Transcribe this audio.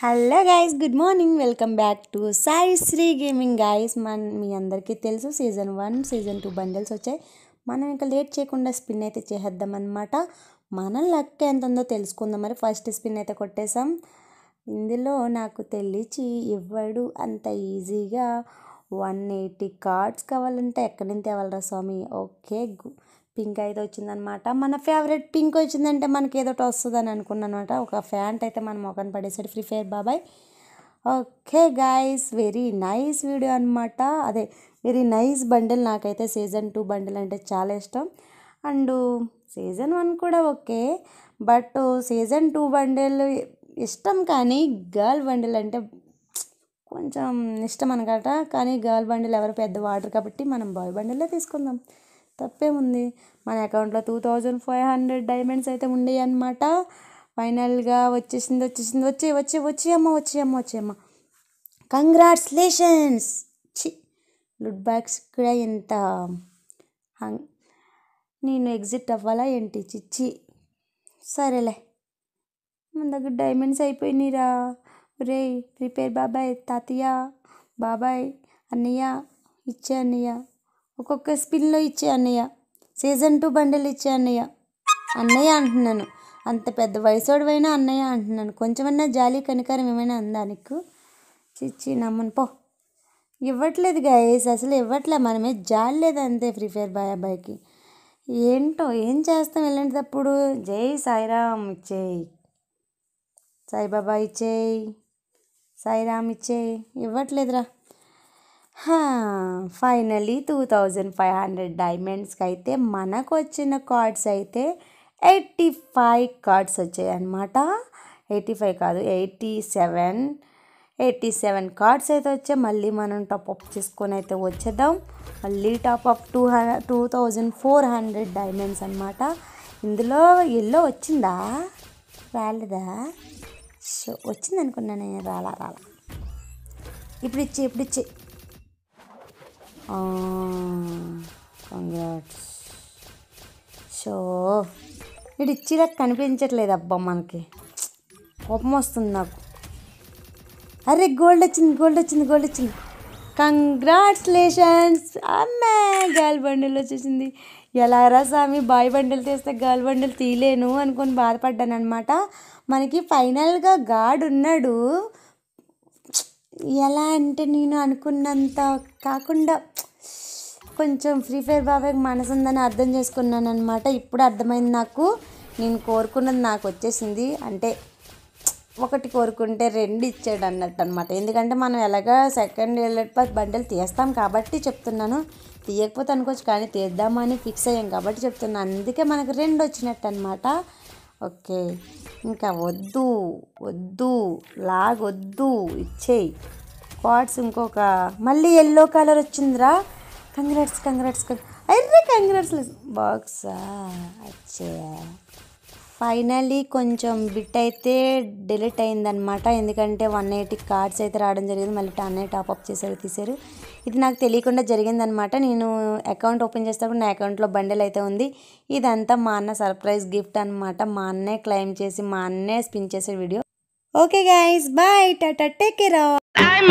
hello guys good morning welcome back to Sai Shri gaming guys మన మీ అందరికీ తెలుసు season one season two bundles వచ్చాయి మనం ఇంకా లేట్ చేయకుండా స్పిన్ అయితే చేసేద్దాం అనమాట మన లక్ ఎంత ఉందో తెలుసుకుందాం మరి ఫస్ట్ స్పిన్ అయితే కొట్టేసాం ఇందులో నాకు తెలిసి ఇవ్వడు అంత ఈజీగా వన్ ఎయిటీ కార్డ్స్ కావాలంటే ఎక్కడి నుంచి తేవాలరా స్వామి ఓకే పింక్ అయితే వచ్చిందనమాట మన ఫేవరెట్ పింక్ వచ్చిందంటే మనకి ఏదో వస్తుందని అనుకున్నాను అనమాట ఒక ఫ్యాంట్ అయితే మనం మొఖం పడేసాడు ఫ్రీ ఫైర్ బాబాయ్ okay guys very nice video అనమాట అదే వెరీ నైస్ బండిల్ నాకైతే సీజన్ టూ బండిల్ అంటే చాలా ఇష్టం అండ్ సీజన్ వన్ కూడా okay but season two bundle ఇష్టం కానీ గర్ల్ బండిల్ అంటే కొంచెం ఇష్టం అనమాట కానీ గర్ల్ బండిల్ ఎవరు పెద్ద వాడరు కాబట్టి మనం బాయ్ బండిలే తీసుకుందాం తప్పేముంది మన అకౌంట్లో two thousand five hundred diamonds అయితే ఉండేవి అనమాట ఫైనల్గా వచ్చేసింది వచ్చేసింది వచ్చే వచ్చే అమ్మ వచ్చేయమ్మ వచ్చేయమ్మ కంగ్రాట్యులేషన్స్ చి లుడ్ బ్యాగ్స్ కూడా ఎంత నేను ఎగ్జిట్ అవ్వాలా ఏంటి చిచ్చి సరేలే మన దగ్గర డైమండ్స్ అయిపోయినాయిరా రే రిపేర్ బాబాయ్ తాతయ్య బాబాయ్ అన్నయ్య ఇచ్చే అన్నయ్య ఒక్కొక్క స్పిన్లో ఇచ్చే అన్నయ్య సీజన్ టూ బండలు ఇచ్చే అన్నయ్య అన్నయ్య అంటున్నాను అంత పెద్ద వయసోడవైనా అన్నయ్య అంటున్నాను కొంచెమన్నా జాలి కనికారం ఏమైనా అందా నీకు చిచ్చి నమ్మను పో ఇవ్వట్లేదు గాయస్ అసలు ఇవ్వట్లే మనమే జాలి లేదు అంతే ఫ్రీ ఫైర్ బాయ్ అబ్బాయికి ఏంటో ఏం చేస్తాం వెళ్ళేటప్పుడు జై సాయిరామ్ ఇచ్చేయి సాయిబాబా ఇచ్చేయి సాయిరామ్ ఇచ్చేయి ఇవ్వట్లేదురా finally two thousand five hundred డైమండ్స్కి అయితే మనకు వచ్చిన కార్డ్స్ అయితే ఎయిటీ ఫైవ్ కార్డ్స్ వచ్చాయి అనమాట ఎయిటీ ఫైవ్ కాదు eighty seven eighty seven cards అయితే వచ్చాయి మళ్ళీ మనం టాప్అప్ చేసుకొని అయితే వచ్చేద్దాం మళ్ళీ top up two hundred two thousand four hundred diamonds అనమాట ఇందులో ఎల్లో వచ్చిందా రాలేదా సో వచ్చింది అనుకున్నాను నేను రాలా రాలా ఇప్పుడు ఇచ్చే ఇప్పుడు ఇచ్చే కంగ్రాట్స్ సో వీడు ఇచ్చిరా కనిపించట్లేదు అబ్బా మనకి కోపం వస్తుంది నాకు అరే గోల్డ్ వచ్చింది గోల్డ్ వచ్చింది గోల్డ్ వచ్చింది కంగ్రాట్యులేషన్స్ అమ్మే గాల్ బండిల్ వచ్చేసింది ఎలా రా స్వామి బాయ్ బండిలు తీస్తే గాలి బండిలు తీయలేను అనుకొని బాధపడ్డాను అనమాట మనకి ఫైనల్గా గాడ్ ఉన్నాడు ఎలా అంటే నేను అనుకున్నంత కాకుండా కొంచెం ఫ్రీ ఫైర్ బాబాయ్కి మనసు ఉందని అర్థం చేసుకున్నాను అనమాట ఇప్పుడు అర్థమైంది నాకు నేను కోరుకున్నది నాకు వచ్చేసింది అంటే ఒకటి కోరుకుంటే రెండు ఇచ్చాడు అన్నట్టు అనమాట ఎందుకంటే మనం ఎలాగా సెకండ్ ఇయర్ పాస్ బండలు తీస్తాం కాబట్టి చెప్తున్నాను తీయకపోతే అనుకోవచ్చు కానీ తీద్దామని ఫిక్స్ అయ్యాం కాబట్టి చెప్తున్నాను అందుకే మనకు రెండు వచ్చినట్టు అనమాట ఓకే ఇంకా వద్దు వద్దు లాగొద్దు ఇచ్చేయి కార్డ్స్ ఇంకొక మళ్ళీ ఎల్లో కలర్ వచ్చిందిరా కంగ్రాట్స్ కంగ్రాట్స్ అరే కంగ్రాట్స్ బాక్సా అచ్చే ఫైనలీ కొంచెం బిట్ అయితే డిలీట్ అయిందనమాట ఎందుకంటే వన్ ఎయిటీ కార్డ్స్ అయితే రావడం జరిగింది మళ్ళీ టన్ టాప్ అప్ చేశారు తీశారు ఇది నాకు తెలియకుండా జరిగిందనమాట నేను అకౌంట్ ఓపెన్ చేసేటప్పుడు నా అకౌంట్లో బండెల్ అయితే ఉంది ఇదంతా మా అన్న సర్ప్రైజ్ గిఫ్ట్ అనమాట మా అన్నే క్లైమ్ చేసి మా అన్నే స్పిన్ చేసే video okay guys bye tata take care